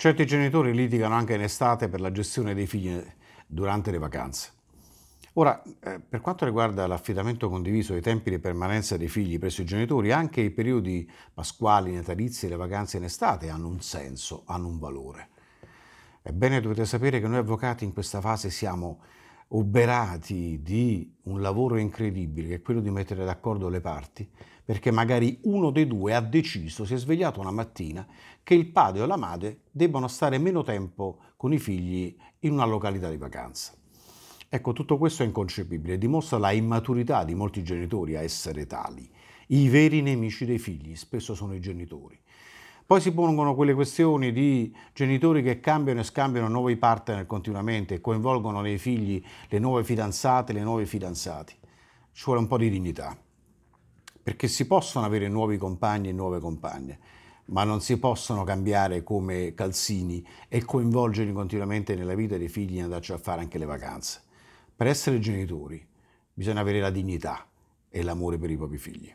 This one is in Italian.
Certi genitori litigano anche in estate per la gestione dei figli eh, durante le vacanze. Ora, eh, per quanto riguarda l'affidamento condiviso dei tempi di permanenza dei figli presso i genitori, anche i periodi pasquali, natalizi e le vacanze in estate hanno un senso, hanno un valore. Ebbene, dovete sapere che noi avvocati in questa fase siamo oberati di un lavoro incredibile, che è quello di mettere d'accordo le parti, perché magari uno dei due ha deciso, si è svegliato una mattina, che il padre o la madre debbano stare meno tempo con i figli in una località di vacanza. Ecco, tutto questo è inconcepibile, dimostra la immaturità di molti genitori a essere tali. I veri nemici dei figli spesso sono i genitori. Poi si pongono quelle questioni di genitori che cambiano e scambiano nuovi partner continuamente e coinvolgono nei figli le nuove fidanzate, le nuove fidanzati. Ci vuole un po' di dignità, perché si possono avere nuovi compagni e nuove compagne, ma non si possono cambiare come calzini e coinvolgerli continuamente nella vita dei figli e andarci a fare anche le vacanze. Per essere genitori bisogna avere la dignità e l'amore per i propri figli.